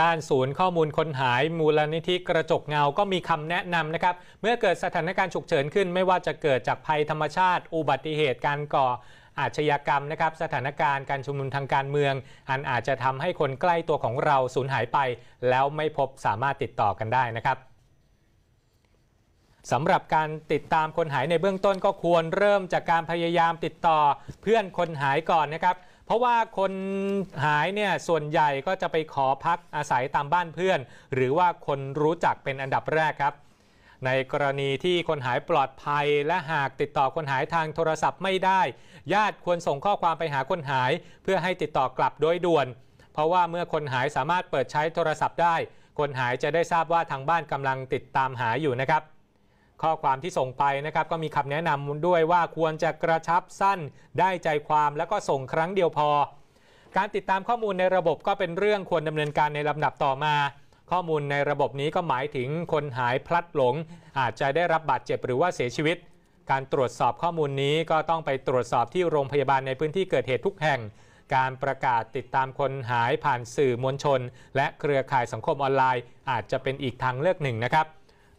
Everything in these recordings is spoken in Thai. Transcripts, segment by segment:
ด้านศูนย์ข้อมูลคนหาย มูลนิธิกระจกเงาก็มีคำแนะนำนะครับ เมื่อเกิดสถานการณ์ฉุกเฉินขึ้น ไม่ว่าจะเกิดจากภัยธรรมชาติ อุบัติเหตุการก่ออาชญากรรมนะครับ สถานการณ์การชุมนุมทางการเมือง อันอาจจะทำให้คนใกล้ตัวของเราสูญหายไป แล้วไม่พบสามารถติดต่อกันได้นะครับสำหรับการติดตามคนหายในเบื้องต้นก็ควรเริ่มจากการพยายามติดต่อเพื่อนคนหายก่อนนะครับเพราะว่าคนหายเนี่ยส่วนใหญ่ก็จะไปขอพักอาศัยตามบ้านเพื่อน หรือว่าคนรู้จักเป็นอันดับแรกครับ ในกรณีที่คนหายปลอดภัยและหากติดต่อคนหายทางโทรศัพท์ไม่ได้ ญาติควรส่งข้อความไปหาคนหาย เพื่อให้ติดต่อกลับโดยด่วน เพราะว่าเมื่อคนหายสามารถเปิดใช้โทรศัพท์ได้ คนหายจะได้ทราบว่าทางบ้านกำลังติดตามหาอยู่นะครับข้อความที่ส่งไปนะครับ ก็มีคำแนะนำด้วยว่าควรจะกระชับสั้น ได้ใจความแล้วก็ส่งครั้งเดียวพอ การติดตามข้อมูลในระบบก็เป็นเรื่องควรดำเนินการในลำดับต่อมา ข้อมูลในระบบนี้ก็หมายถึงคนหายพลัดหลง อาจจะได้รับบาดเจ็บหรือว่าเสียชีวิต การตรวจสอบข้อมูลนี้ก็ต้องไปตรวจสอบที่โรงพยาบาลในพื้นที่เกิดเหตุทุกแห่ง การประกาศติดตามคนหายผ่านสื่อมวลชน และเครือข่ายสังคมออนไลน์ อาจจะเป็นอีกทางเลือกหนึ่งนะครับ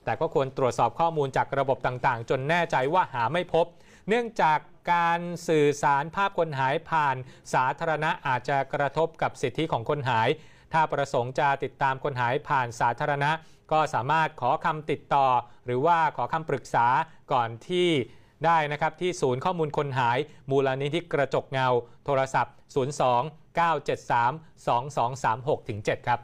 แต่ก็ควรตรวจสอบข้อมูลจากระบบต่างๆ จนแน่ใจว่าหาไม่พบ เนื่องจากการสื่อสารภาพคนหายผ่านสาธารณะอาจจะกระทบกับสิทธิของคนหาย ถ้าประสงค์จะติดตามคนหายผ่านสาธารณะ ก็สามารถขอคำติดต่อ หรือว่าขอคำปรึกษาก่อนที่ได้นะครับที่ศูนย์ข้อมูลคนหาย มูลนิธิกระจกเงา โทรศัพท์ 02 973 2236 7 ครับ